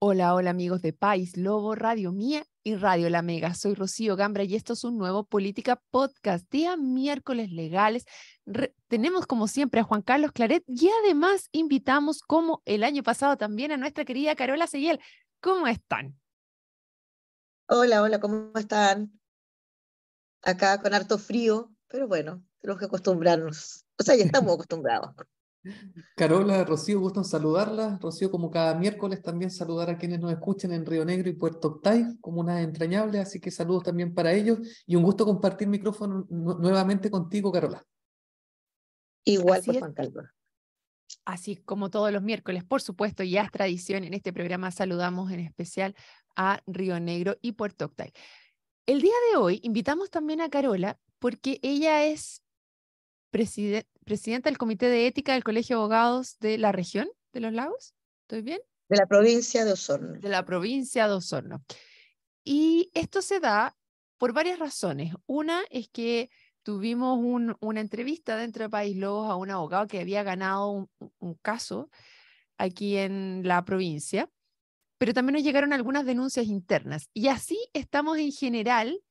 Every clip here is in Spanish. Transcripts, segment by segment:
Hola, hola amigos de País Lobo, Radio Mía y Radio La Mega. Soy Rocío Gambra y esto es un nuevo Política Podcast, día miércoles legales. tenemos como siempre a Juan Carlos Claret y además invitamos como el año pasado también a nuestra querida Carola Seguiel. ¿Cómo están? Hola, hola, ¿cómo están? Acá con harto frío, pero bueno, tenemos que acostumbrarnos. O sea, ya estamos acostumbrados. Carola, Rocío, gusto en saludarla. Rocío, como cada miércoles, también saludar a quienes nos escuchan en Río Negro y Puerto Octay, como una entrañable, así que saludos también para ellos y un gusto compartir micrófono nuevamente contigo, Carola. Igual, Juan Carlos. Así como todos los miércoles, por supuesto, ya es tradición, en este programa saludamos en especial a Río Negro y Puerto Octay. El día de hoy invitamos también a Carola porque ella es presidenta, presidenta del Comité de Ética del Colegio de Abogados de la región de los lagos. ¿Estoy bien? De la provincia de Osorno. De la provincia de Osorno. Y esto se da por varias razones. Una es que tuvimos un, una entrevista dentro de País Lobos a un abogado que había ganado un, caso aquí en la provincia, pero también nos llegaron algunas denuncias internas. Y así estamos en general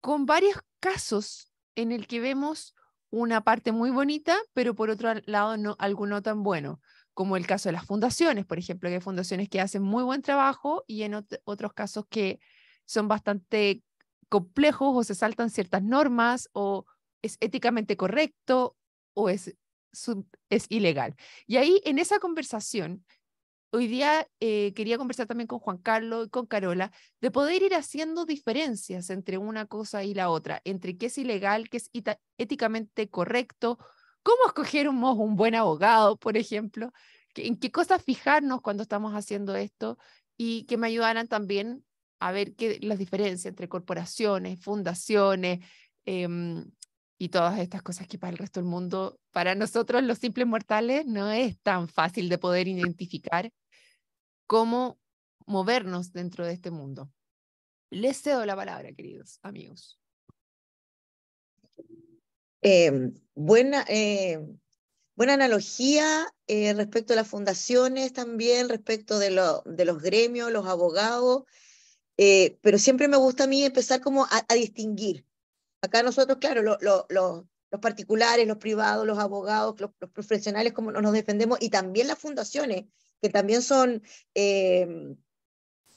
con varios casos en el que vemos una parte muy bonita, pero por otro lado no, alguno tan bueno, como el caso de las fundaciones, por ejemplo, que hay fundaciones que hacen muy buen trabajo y en otros casos que son bastante complejos o se saltan ciertas normas o es éticamente correcto o es, es ilegal. Y ahí en esa conversación hoy día eh, quería conversar también con Juan Carlos y con Carola de poder ir haciendo diferencias entre una cosa y la otra, entre qué es ilegal, qué es éticamente correcto, cómo escoger un, buen abogado, por ejemplo, en qué cosas fijarnos cuando estamos haciendo esto y que me ayudaran también a ver las diferencias entre corporaciones, fundaciones. Em, y todas estas cosas que para el resto del mundo, para nosotros los simples mortales, no es tan fácil de poder identificar cómo movernos dentro de este mundo. Les cedo la palabra, queridos amigos. Em, buena, em, buena analogía eh, respecto a las fundaciones también, respecto de, de los gremios, los abogados, eh, pero siempre me gusta a mí empezar como a, distinguir. Acá nosotros, claro, los particulares, los privados, los abogados, los, los profesionales, como nos defendemos, y también las fundaciones, que también son eh,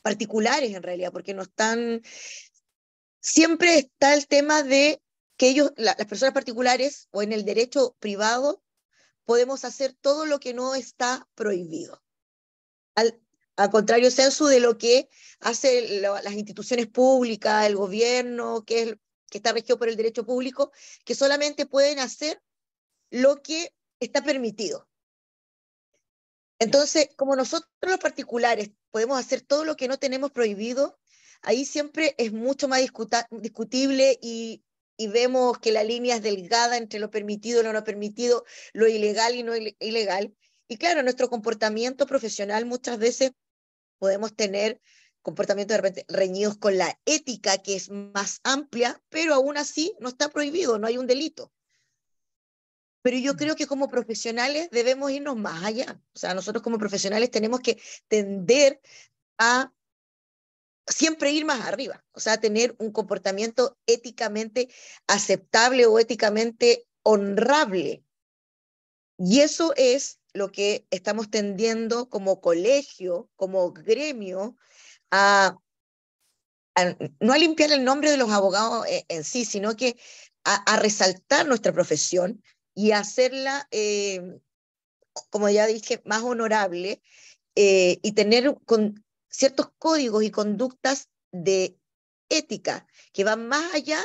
particulares en realidad, porque no están... Siempre está el tema de que ellos, las personas particulares o en el derecho privado, podemos hacer todo lo que no está prohibido. Al, contrario censo de lo que hacen las instituciones públicas, el gobierno, que, es, que está regido por el derecho público, que solamente pueden hacer lo que está permitido. Entonces, como nosotros los particulares podemos hacer todo lo que no tenemos prohibido, ahí siempre es mucho más discutible y, vemos que la línea es delgada entre lo permitido y lo no permitido, lo ilegal y no ilegal. Y claro, nuestro comportamiento profesional muchas veces podemos tener comportamientos de repente reñidos con la ética, que es más amplia, pero aún así no está prohibido, no hay un delito pero yo creo que como profesionales debemos irnos más allá. O sea, nosotros como profesionales tenemos que tender a siempre ir más arriba, o sea, tener un comportamiento éticamente aceptable o éticamente honrable. Y eso es lo que estamos tendiendo como colegio, como gremio, a, no a limpiar el nombre de los abogados eh, en, sí, sino que a, resaltar nuestra profesión, y hacerla, eh, como ya dije, más honorable eh, y tener ciertos códigos y conductas de ética que van más allá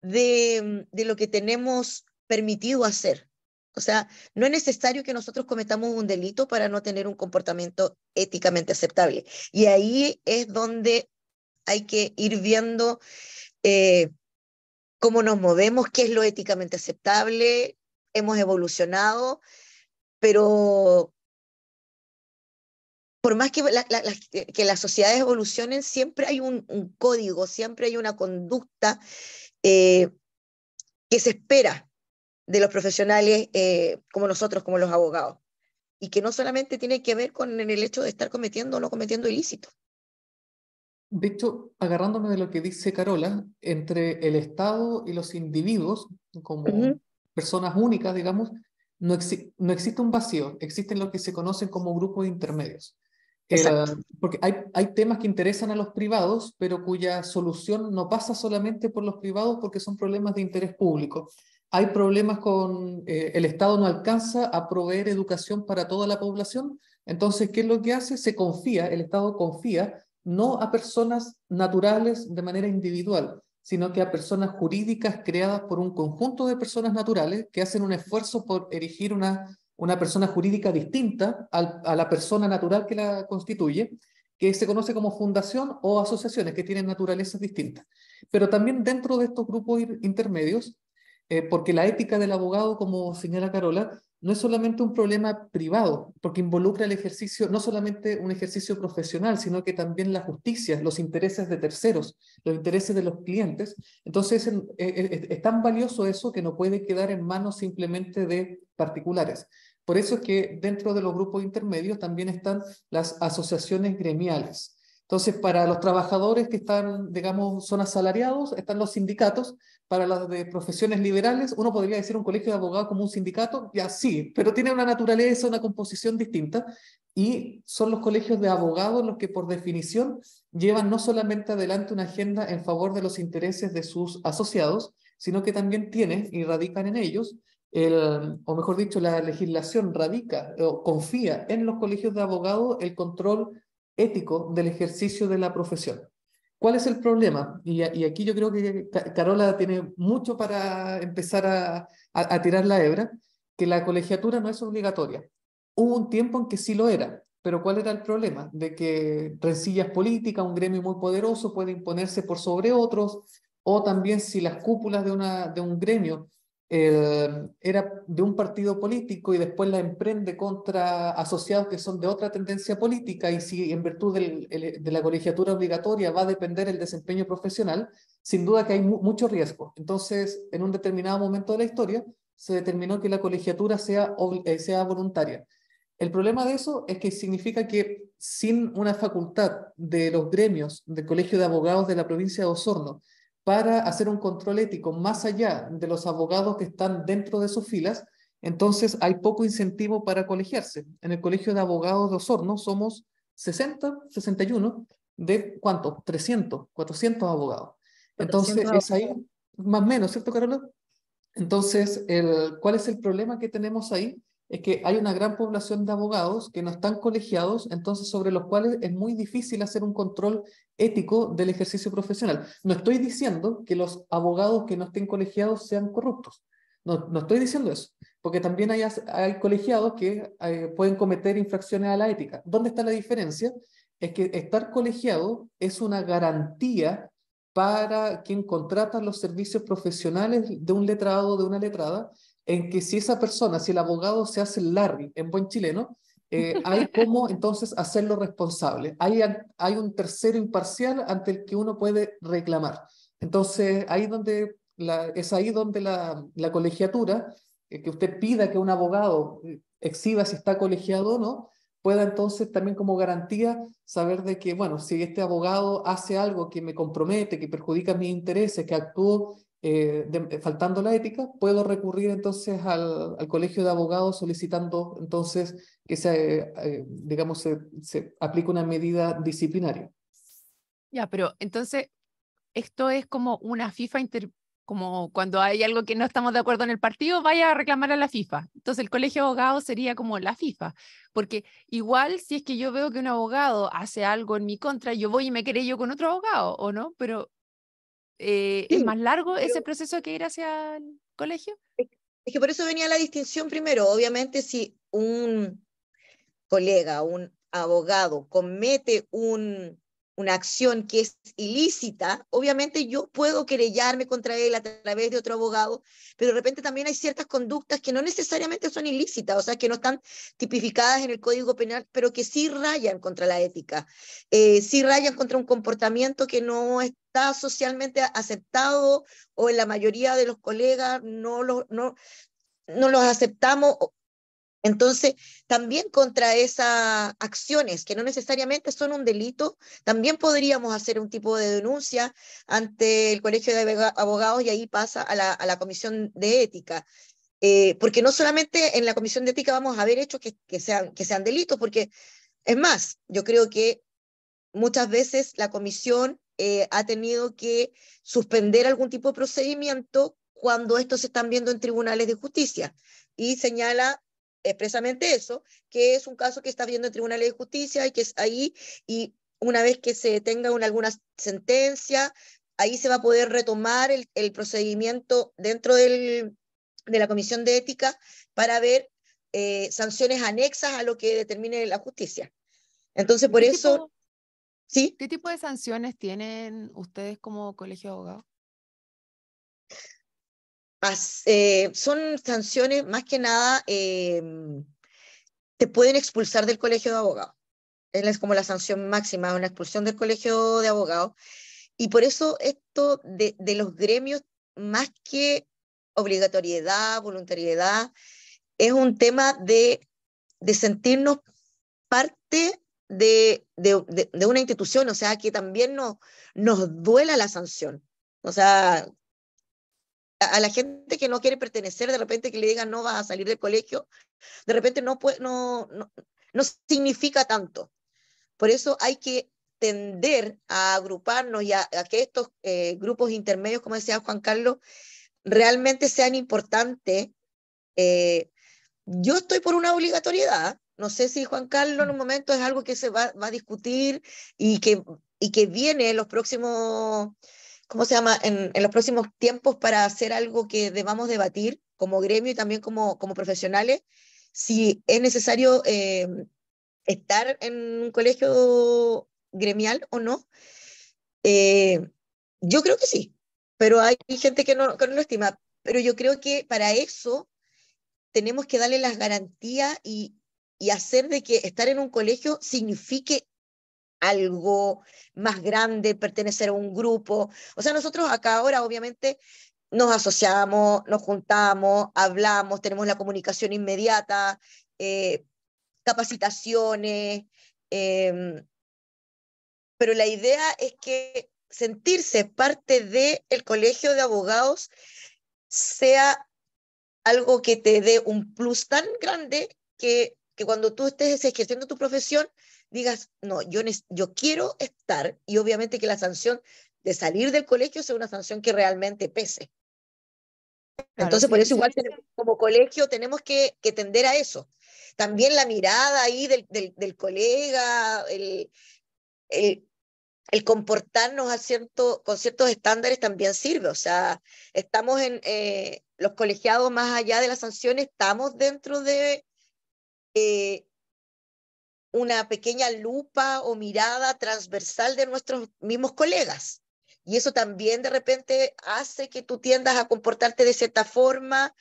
de, lo que tenemos permitido hacer. O sea, no es necesario que nosotros cometamos un delito para no tener un comportamiento éticamente aceptable. Y ahí es donde hay que ir viendo eh, cómo nos movemos, qué es lo éticamente aceptable, hemos evolucionado, pero por más eh, que, las sociedades evolucionen, siempre hay un, código, siempre hay una conducta eh, que se espera de los profesionales eh, como nosotros, como los abogados, y que no solamente tiene que ver con el hecho de estar cometiendo o no cometiendo ilícitos. De hecho, agarrándome de lo que dice Carola, entre el Estado y los individuos, como personas únicas, digamos, no, existe un vacío, existen lo que se conocen como grupos intermedios. Eh, porque hay, hay, temas que interesan a los privados, pero cuya solución no pasa solamente por los privados porque son problemas de interés público. Hay problemas con eh, el Estado no alcanza a proveer educación para toda la población. Entonces, ¿qué es lo que hace? Se confía, el Estado confía no a personas naturales de manera individual, sino que a personas jurídicas creadas por un conjunto de personas naturales que hacen un esfuerzo por erigir una, una persona jurídica distinta a la persona natural que la constituye, que se conoce como fundación o asociaciones que tienen naturalezas distintas. Pero también dentro de estos grupos intermedios, eh, porque la ética del abogado, como señala Carola, no es solamente un problema privado, porque involucra el ejercicio, no solamente un ejercicio profesional, sino que también la justicia, los intereses de terceros, los intereses de los clientes. Entonces eh, eh, es, tan valioso eso que no puede quedar en manos simplemente de particulares. Por eso es que dentro de los grupos intermedios también están las asociaciones gremiales entonces, para los trabajadores que están, digamos, son asalariados, están los sindicatos. Para las de profesiones liberales, uno podría decir un colegio de abogados como un sindicato, ya sí, pero tiene una naturaleza, una composición distinta. Y son los colegios de abogados los que, por definición, llevan no solamente adelante una agenda en favor de los intereses de sus asociados, sino que también tienen y radican en ellos el, o mejor dicho, la legislación radica o confía en los colegios de abogados el control ético del ejercicio de la profesión. ¿Cuál es el problema? Y, aquí yo creo que Carola tiene mucho para empezar a, tirar la hebra, que la colegiatura no es obligatoria. Hubo un tiempo en que sí lo era, pero ¿cuál era el problema? De que rencillas políticas, un gremio muy poderoso puede imponerse por sobre otros, o también si las cúpulas de, una, de un gremio eh, era de un partido político y después la emprende contra asociados que son de otra tendencia política y si en virtud de la colegiatura obligatoria va a depender el desempeño profesional, sin duda que hay mucho riesgo. Entonces, en un determinado momento de la historia, se determinó que la colegiatura sea, eh, sea voluntaria. El problema de eso es que significa que sin una facultad de los gremios del Colegio de Abogados de la provincia de Osorno, para hacer un control ético más allá de los abogados que están dentro de sus filas, entonces hay poco incentivo para colegiarse. En el Colegio de Abogados de Osorno somos 60, 61, de cuánto 300, 400 abogados. entonces es ahí, más o menos, ¿cierto, Carol Entonces, el, ¿cuál es el problema que tenemos ahí? es que hay una gran población de abogados que no están colegiados, entonces sobre los cuales es muy difícil hacer un control ético del ejercicio profesional. No estoy diciendo que los abogados que no estén colegiados sean corruptos. No, estoy diciendo eso, porque también hay, colegiados que eh, pueden cometer infracciones a la ética. ¿Dónde está la diferencia? Es que estar colegiado es una garantía para quien contrata los servicios profesionales de un letrado, o de una letrada, en que si esa persona, si el abogado se hace Larry en buen chileno, eh, hay cómo entonces hacerlo responsable. Hay, hay un tercero imparcial ante el que uno puede reclamar. Entonces, ahí donde es ahí donde la, la colegiatura, eh, que usted pida que un abogado eh, exhiba si está colegiado o no, pueda entonces también como garantía saber de que, bueno, si este abogado hace algo que me compromete, que perjudica mis intereses, que actuó eh, eh, faltando la ética, puedo recurrir entonces al, colegio de abogados solicitando entonces que se, eh, digamos, se, aplique una medida disciplinaria. Ya, pero entonces esto es como una FIFA, como cuando hay algo que no estamos de acuerdo en el partido, vaya a reclamar a la FIFA. Entonces el colegio de abogados sería como la FIFA, porque igual si es que yo veo que un abogado hace algo en mi contra, yo voy y me querello con otro abogado, ¿o no? Pero eh, ¿es más largo ese proceso que ir hacia el colegio? Es que por eso venía la distinción primero. Obviamente, si un colega, un abogado comete un una acción que es ilícita, obviamente yo puedo querellarme contra él a través de otro abogado, pero de repente también hay ciertas conductas que no necesariamente son ilícitas, o sea, que no están tipificadas en el Código Penal, pero que sí rayan contra la ética, eh, sí rayan contra un comportamiento que no está socialmente aceptado o en la mayoría de los colegas no, lo, no, no los aceptamos entonces, también contra esas acciones que no necesariamente son un delito, también podríamos hacer un tipo de denuncia ante el Colegio de Abogados y ahí pasa a la, Comisión de Ética. Eh, porque no solamente en la Comisión de Ética vamos a haber hechos que, que, sean, que sean delitos, porque es más, yo creo que muchas veces la Comisión eh, ha tenido que suspender algún tipo de procedimiento cuando estos se están viendo en tribunales de justicia y señala expresamente eso, que es un caso que está viendo el Tribunal de Justicia y que es ahí, y una vez que se tenga una, alguna sentencia, ahí se va a poder retomar el, procedimiento dentro del, de la Comisión de Ética para ver eh, sanciones anexas a lo que determine la justicia. Entonces, por eso... ¿sí? ¿Qué tipo de sanciones tienen ustedes como colegio de abogados? Eh, son sanciones más que nada, em, te pueden expulsar del colegio de abogados. Es como la sanción máxima, una expulsión del colegio de abogados. Y por eso esto de, de los gremios, más que obligatoriedad, voluntariedad, es un tema de, de sentirnos parte de, de, de, una institución, o sea, que también nos, nos duela la sanción. O sea, a la gente que no quiere pertenecer, de repente que le digan no vas a salir del colegio, de repente no, no, no, significa tanto. Por eso hay que tender a agruparnos y a, que estos eh, grupos intermedios, como decía Juan Carlos, realmente sean importantes. Eh, yo estoy por una obligatoriedad. No sé si Juan Carlos en un momento es algo que se va, a discutir y que, y que viene en los próximos ¿cómo se llama?, en, los próximos tiempos para hacer algo que debamos debatir como gremio y también como, como profesionales, si es necesario eh, estar en un colegio gremial o no. Eh, yo creo que sí, pero hay gente que no, no lo estima. Pero yo creo que para eso tenemos que darle las garantías y, y hacer de que estar en un colegio signifique algo más grande, pertenecer a un grupo. O sea, nosotros acá ahora obviamente nos asociamos, nos juntamos, hablamos, tenemos la comunicación inmediata, eh, capacitaciones, em, pero la idea es que sentirse parte del colegio de abogados sea algo que te dé un plus tan grande que cuando tú estés ejerciendo tu profesión digas, no, yo, yo quiero estar y obviamente que la sanción de salir del colegio sea una sanción que realmente pese. Entonces, por eso igual como colegio tenemos que, que, tender a eso. También la mirada ahí del, colega, el, el, comportarnos a cierto, con ciertos estándares también sirve. O sea, estamos en eh, los colegiados más allá de las sanciones, estamos dentro de eh, una pequeña lupa o mirada transversal de nuestros mismos colegas. Y eso también de repente hace que tú tiendas a comportarte de cierta forma,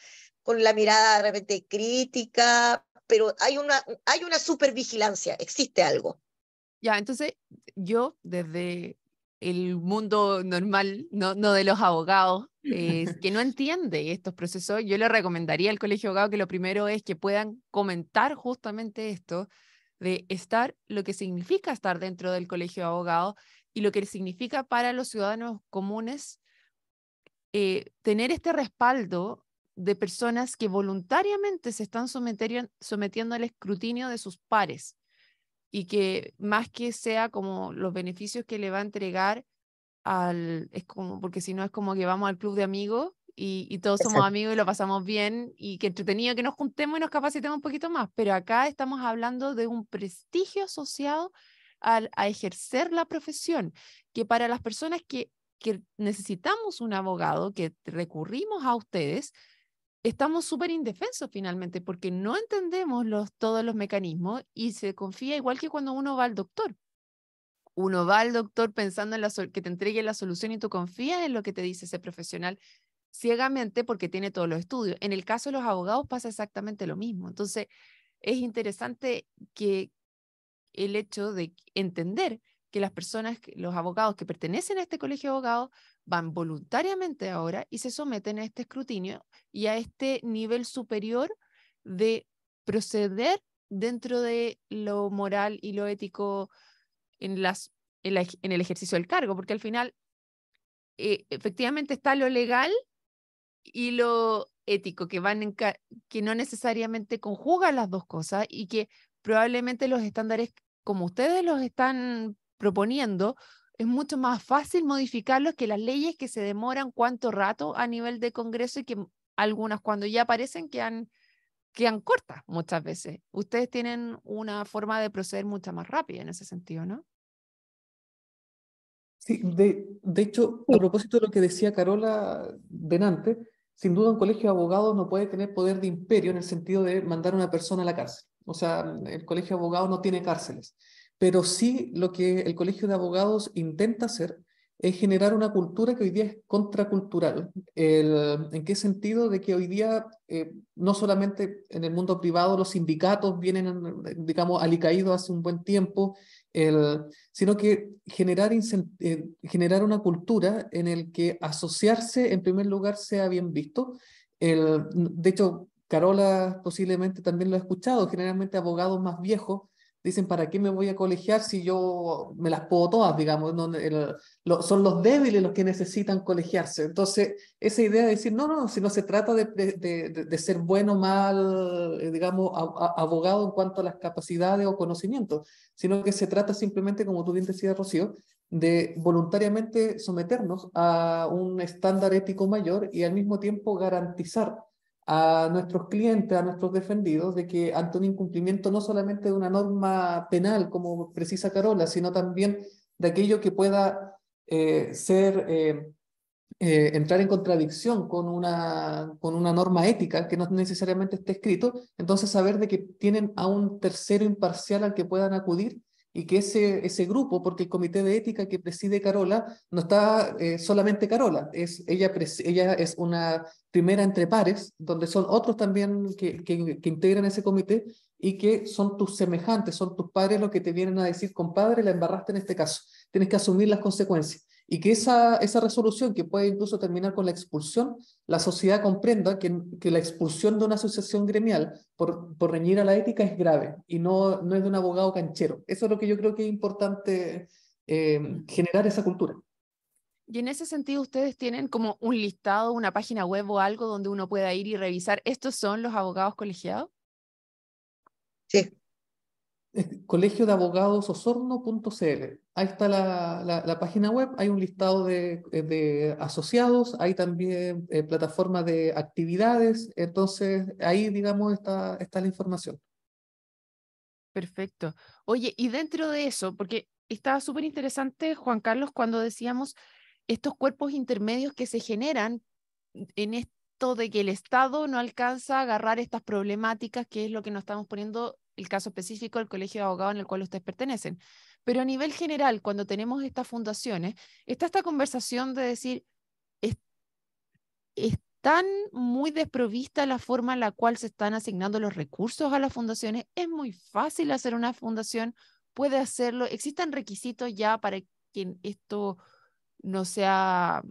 con la mirada de repente crítica, pero hay una, hay una supervigilancia, existe algo. Ya, entonces yo desde el mundo normal, no, de los abogados, eh, que no entiende estos procesos, yo le recomendaría al colegio abogado que lo primero es que puedan comentar justamente esto, de estar, lo que significa estar dentro del colegio de abogados y lo que significa para los ciudadanos comunes eh, tener este respaldo de personas que voluntariamente se están sometiendo al escrutinio de sus pares y que más que sea como los beneficios que le va a entregar al, es como, porque si no es como que vamos al club de amigos, y, todos somos amigos y lo pasamos bien y que entretenido que nos juntemos y nos capacitemos un poquito más, pero acá estamos hablando de un prestigio asociado a, a ejercer la profesión, que para las personas que, que necesitamos un abogado, que recurrimos a ustedes, estamos súper indefensos finalmente porque no entendemos los, todos los mecanismos y se confía igual que cuando uno va al doctor. Uno va al doctor pensando en la que te entregue la solución y tú confías en lo que te dice ese profesional ciegamente porque tiene todos los estudios. En el caso de los abogados pasa exactamente lo mismo. Entonces, es interesante que el hecho de entender que las personas, los abogados que pertenecen a este colegio de abogados, van voluntariamente ahora y se someten a este escrutinio y a este nivel superior de proceder dentro de lo moral y lo ético en, el ejercicio del cargo, porque al final eh, efectivamente está lo legal y lo ético, que, van que no necesariamente conjuga las dos cosas y que probablemente los estándares, como ustedes los están proponiendo, es mucho más fácil modificarlos que las leyes que se demoran cuánto rato a nivel de Congreso y que algunas cuando ya aparecen quedan, cortas muchas veces. Ustedes tienen una forma de proceder mucho más rápida en ese sentido, ¿no? Sí, de, de hecho, a propósito de lo que decía Carola delante, sin duda un colegio de abogados no puede tener poder de imperio en el sentido de mandar a una persona a la cárcel. O sea, el colegio de abogados no tiene cárceles, pero sí lo que el colegio de abogados intenta hacer es generar una cultura que hoy día es contracultural. El, ¿En qué sentido? De que hoy día, eh, no solamente en el mundo privado, los sindicatos vienen, digamos, alicaídos hace un buen tiempo, el, sino que generar, eh, generar una cultura en el que asociarse, en primer lugar, sea bien visto. El, de hecho, Carola posiblemente también lo ha escuchado, generalmente abogados más viejos dicen, ¿para qué me voy a colegiar si yo me las puedo todas, digamos? son los débiles los que necesitan colegiarse. Entonces, esa idea de decir, no, no, si no se trata de, de, ser bueno, mal, eh, digamos, abogado en cuanto a las capacidades o conocimientos, sino que se trata simplemente, como tú bien decías, Rocío, de voluntariamente someternos a un estándar ético mayor y al mismo tiempo garantizar a nuestros clientes, a nuestros defendidos, de que ante un incumplimiento no solamente de una norma penal, como precisa Carola, sino también de aquello que pueda eh, ser, eh, eh, entrar en contradicción con una, con una norma ética que no necesariamente esté escrito, entonces saber de que tienen a un tercero imparcial al que puedan acudir y que ese, ese grupo, porque el comité de ética que preside Carola, no está eh, solamente Carola, es, ella, ella es una primera entre pares, donde son otros también que, que, integran ese comité y que son tus semejantes, son tus padres los que te vienen a decir, compadre, la embarraste en este caso, tienes que asumir las consecuencias y que esa, esa resolución, que puede incluso terminar con la expulsión, la sociedad comprenda que, que la expulsión de una asociación gremial por, por, reñir a la ética es grave y no, no es de un abogado canchero. Eso es lo que yo creo que es importante eh, generar esa cultura. Y en ese sentido, ¿ustedes tienen como un listado, una página web o algo donde uno pueda ir y revisar, ¿estos son los abogados colegiados? Sí, colegio de abogados osorno.cl. Ahí está la, página web, hay un listado de, asociados, hay también eh, plataformas de actividades, entonces ahí, digamos, está, está la información. Perfecto. Oye, y dentro de eso, porque estaba súper interesante, Juan Carlos, cuando decíamos estos cuerpos intermedios que se generan en esto de que el Estado no alcanza a agarrar estas problemáticas, que es lo que nos estamos poniendo el caso específico del colegio de abogados en el cual ustedes pertenecen. Pero a nivel general, cuando tenemos estas fundaciones, está esta conversación de decir, es, muy desprovista la forma en la cual se están asignando los recursos a las fundaciones. Es muy fácil hacer una fundación, puede hacerlo. Existen requisitos ya para que esto no sea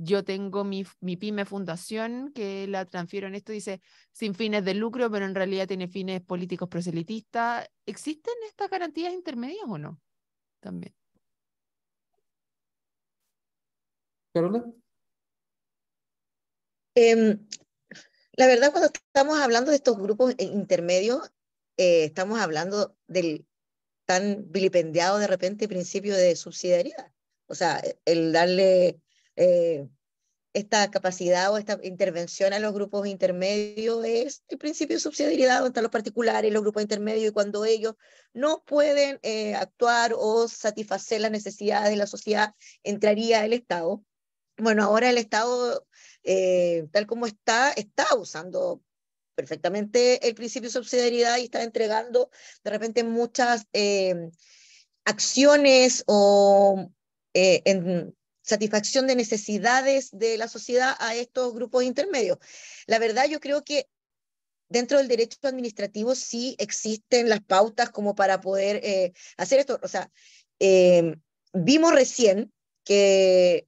yo tengo mi, pyme fundación que la transfiero en esto, dice sin fines de lucro, pero en realidad tiene fines políticos proselitistas. ¿Existen estas garantías intermedias o no? También. Carola. Em, la verdad, cuando estamos hablando de estos grupos intermedios, eh, estamos hablando del tan vilipendiado de repente principio de subsidiariedad. O sea, el darle eh, esta capacidad o esta intervención a los grupos intermedios es el principio de subsidiariedad entre los particulares, y los grupos intermedios, y cuando ellos no pueden eh, actuar o satisfacer las necesidades de la sociedad, entraría el Estado. Bueno, ahora el Estado, eh, tal como está, está usando perfectamente el principio de subsidiariedad y está entregando de repente muchas acciones o en satisfacción de necesidades de la sociedad a estos grupos intermedios. La verdad, yo creo que dentro del derecho administrativo sí existen las pautas como para poder eh, hacer esto. O sea, em, vimos recién que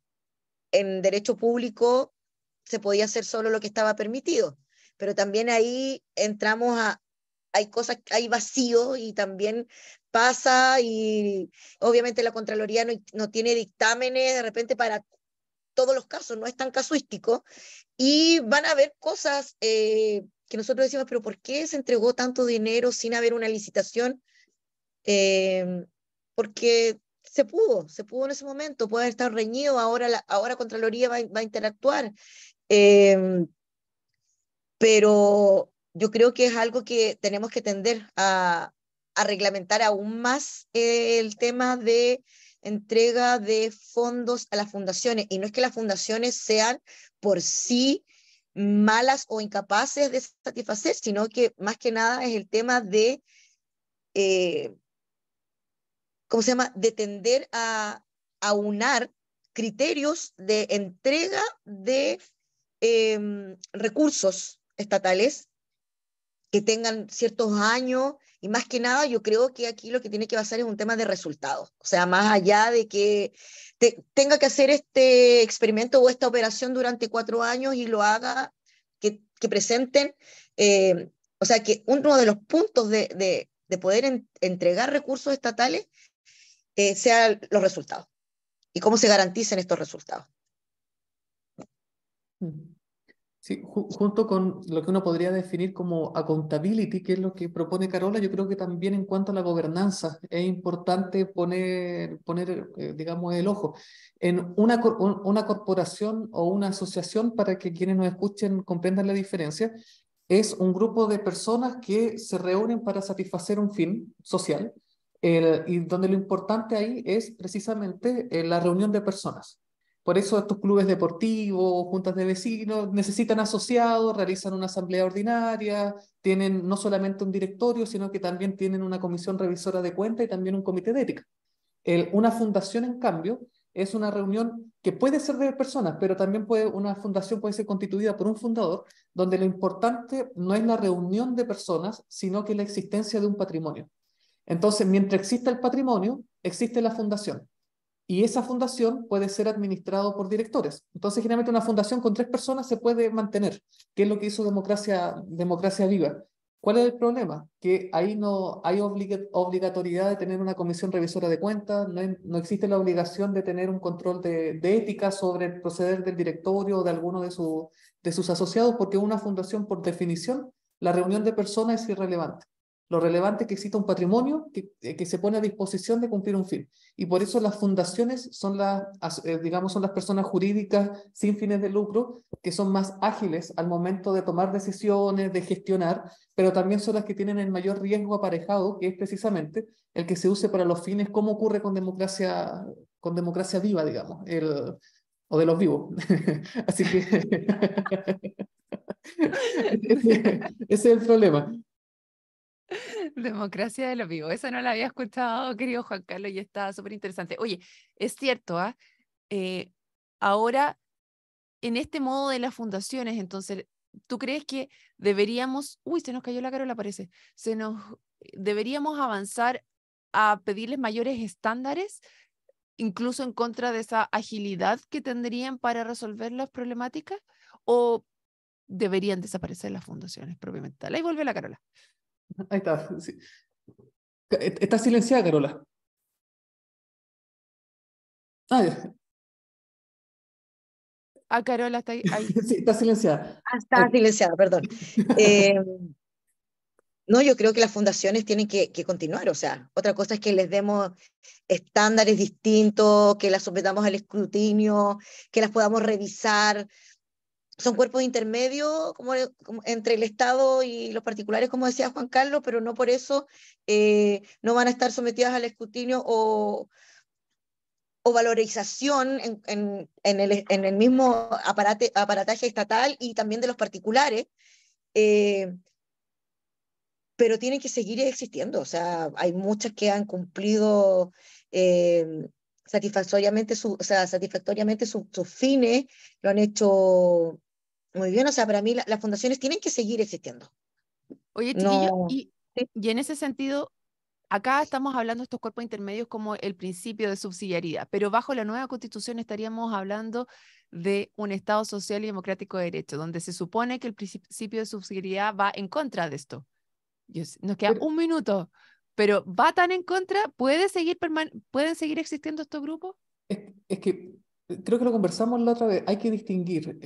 en derecho público se podía hacer solo lo que estaba permitido, pero también ahí entramos a, hay cosas, hay vacío y también pasa y obviamente la Contraloría no, no tiene dictámenes de repente para todos los casos, no es tan casuístico y van a haber cosas eh, que nosotros decimos, pero ¿por qué se entregó tanto dinero sin haber una licitación? Eh, porque se pudo, se pudo en ese momento, puede haber estado reñido, ahora, la, ahora Contraloría va, va a interactuar. Eh, pero yo creo que es algo que tenemos que tender a, reglamentar aún más eh, el tema de entrega de fondos a las fundaciones. Y no es que las fundaciones sean por sí malas o incapaces de satisfacer, sino que más que nada es el tema de, eh, ¿cómo se llama?, de tender a, aunar criterios de entrega de em, recursos estatales que tengan ciertos años y más que nada yo creo que aquí lo que tiene que basar es un tema de resultados, o sea, más allá de que tenga que hacer este experimento o esta operación durante cuatro años y lo haga, que, presenten, eh, o sea, que uno de los puntos de, poder entregar recursos estatales eh, sean los resultados y cómo se garanticen estos resultados. Sí, junto con lo que uno podría definir como accountability, que es lo que propone Carola, yo creo que también en cuanto a la gobernanza es importante poner, poner eh, digamos, el ojo en una, corporación o una asociación para que quienes nos escuchen comprendan la diferencia. Es un grupo de personas que se reúnen para satisfacer un fin social y donde lo importante ahí es precisamente eh, la reunión de personas por eso estos clubes deportivos, juntas de vecinos, necesitan asociados, realizan una asamblea ordinaria, tienen no solamente un directorio, sino que también tienen una comisión revisora de cuenta y también un comité de ética. una fundación, en cambio, es una reunión que puede ser de personas, pero también una fundación puede ser constituida por un fundador, donde lo importante no es la reunión de personas, sino que la existencia de un patrimonio. Entonces, mientras exista el patrimonio, existe la fundación y esa fundación puede ser administrado por directores. Entonces, generalmente una fundación con tres personas se puede mantener, que es lo que hizo Democracia, Democracia Viva. ¿Cuál es el problema? Que ahí no hay obligatoriedad de tener una comisión revisora de cuentas, no, existe la obligación de tener un control de, ética sobre el proceder del directorio o de alguno de sus asociados, porque una fundación, por definición, la reunión de personas es irrelevante. Lo relevante es que exista un patrimonio eh, que, se pone a disposición de cumplir un fin. Y por eso las fundaciones son las, eh, digamos, son las personas jurídicas sin fines de lucro que son más ágiles al momento de tomar decisiones, de gestionar, pero también son las que tienen el mayor riesgo aparejado, que es precisamente el que se use para los fines, como ocurre con democracia, con democracia viva, digamos, el, o de los vivos. Así que... ese es el problema. Democracia de los vivos. Esa no la había escuchado, querido Juan Carlos, y está súper interesante. Oye, es cierto, ¿ah? eh, ahora, en este modo de las fundaciones, entonces, ¿tú crees que deberíamos, uy, se nos cayó la carola, parece, se nos, deberíamos avanzar a pedirles mayores estándares, incluso en contra de esa agilidad que tendrían para resolver las problemáticas? ¿O deberían desaparecer las fundaciones propiamente Ahí vuelve la Carola. Ahí está. E-, está silenciada, Carola. Ah, ah Carola está ahí. sí, está silenciada. Ah, está silenciada, perdón. Eh, no, yo creo que las fundaciones tienen que, continuar, o sea, otra cosa es que les demos estándares distintos, que las sometamos al escrutinio, que las podamos revisar, son cuerpos intermedios como, entre el Estado y los particulares, como decía Juan Carlos, pero no por eso eh, no van a estar sometidas al escrutinio o, o valorización en, el, en el, mismo aparataje estatal y también de los particulares. Eh, pero tienen que seguir existiendo, o sea, hay muchas que han cumplido eh, satisfactoriamente, su, o sea, satisfactoriamente sus fines, lo han hecho muy bien, o sea, para mí las fundaciones tienen que seguir existiendo. Oye, y, en ese sentido, acá estamos hablando de estos cuerpos intermedios como el principio de subsidiariedad, pero bajo la nueva constitución estaríamos hablando de un Estado social y democrático de derecho, donde se supone que el principio de subsidiariedad va en contra de esto. nos queda un minuto, pero va tan en contra, ¿puede seguir ¿pueden seguir existiendo estos grupos? es que creo que lo conversamos la otra vez, hay que distinguir,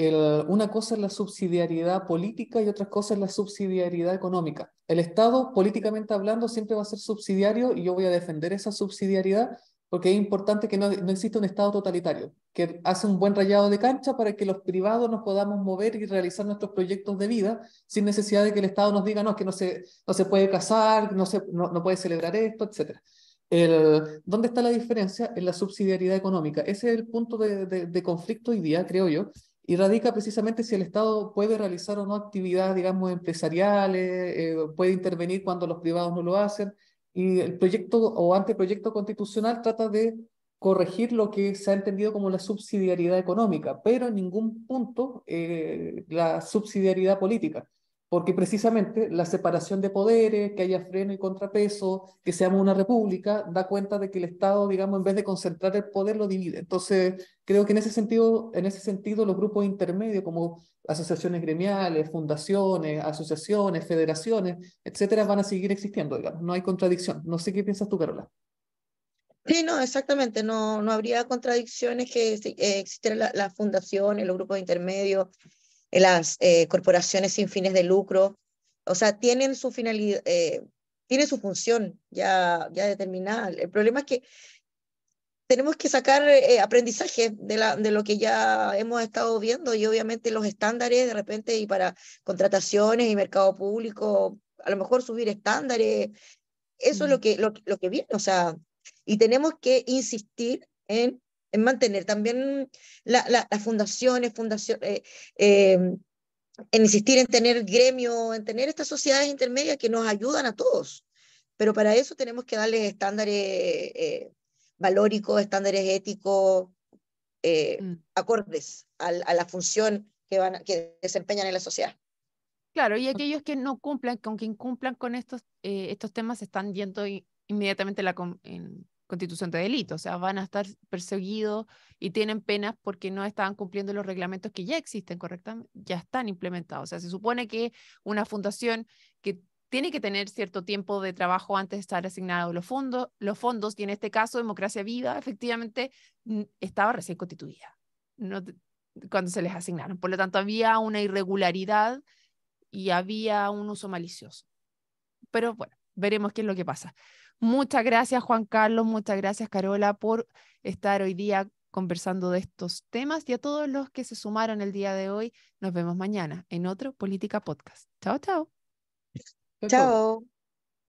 una cosa es la subsidiariedad política y otra cosa es la subsidiariedad económica. El Estado, políticamente hablando, siempre va a ser subsidiario y yo voy a defender esa subsidiariedad porque es importante que no, no exista un Estado totalitario, que hace un buen rayado de cancha para que los privados nos podamos mover y realizar nuestros proyectos de vida sin necesidad de que el Estado nos diga, no, que no se, no se puede casar, no, se, no, no puede celebrar esto, etcétera. ¿Dónde está la diferencia? En la subsidiariedad económica. Ese es el punto de, conflicto hoy día, creo yo, y radica precisamente si el Estado puede realizar o no actividades, digamos, empresariales, eh, puede intervenir cuando los privados no lo hacen. Y el proyecto o anteproyecto constitucional trata de corregir lo que se ha entendido como la subsidiariedad económica, pero en ningún punto eh, la subsidiariedad política porque precisamente la separación de poderes, que haya freno y contrapeso, que seamos una república, da cuenta de que el Estado, digamos, en vez de concentrar el poder, lo divide. Entonces, creo que en ese sentido, en ese sentido los grupos intermedios, como asociaciones gremiales, fundaciones, asociaciones, federaciones, etcétera, van a seguir existiendo, digamos. No hay contradicción. No sé qué piensas tú, Carola. Sí, no, exactamente, no, no habría contradicciones que eh, existieran las fundaciones, los grupos intermedios, eh, las eh, corporaciones sin fines de lucro, o sea, tienen su finalidad, eh, su función ya, ya determinada. El problema es que tenemos que sacar eh, aprendizaje de, la, de lo que ya hemos estado viendo y obviamente los estándares de repente y para contrataciones y mercado público, a lo mejor subir estándares, eso es lo que, lo, lo que viene, o sea, y tenemos que insistir en en mantener también las fundaciones, fundación, eh, em, en insistir en tener gremio, en tener estas sociedades intermedias que nos ayudan a todos. Pero para eso tenemos que darles estándares eh, valóricos, estándares éticos, eh, mm. acordes a, la función que, van, que desempeñan en la sociedad. Claro, y aquellos que no cumplan, con quien cumplan con estos, estos temas, están yendo inmediatamente la, en, constitución de delito, o sea, van a estar perseguidos y tienen penas porque no estaban cumpliendo los reglamentos que ya existen, correctamente, ya están implementados. O sea, se supone que una fundación que tiene que tener cierto tiempo de trabajo antes de estar asignado los fondos, los fondos y en este caso Democracia Viva efectivamente estaba recién constituida cuando se les asignaron. Por lo tanto, había una irregularidad y había un uso malicioso. Pero bueno, veremos qué es lo que pasa. Muchas gracias Juan Carlos, muchas gracias Carola por estar hoy día conversando de estos temas y a todos los que se sumaron el día de hoy. Nos vemos mañana en otro Política Podcast. Chao, chao. Chao.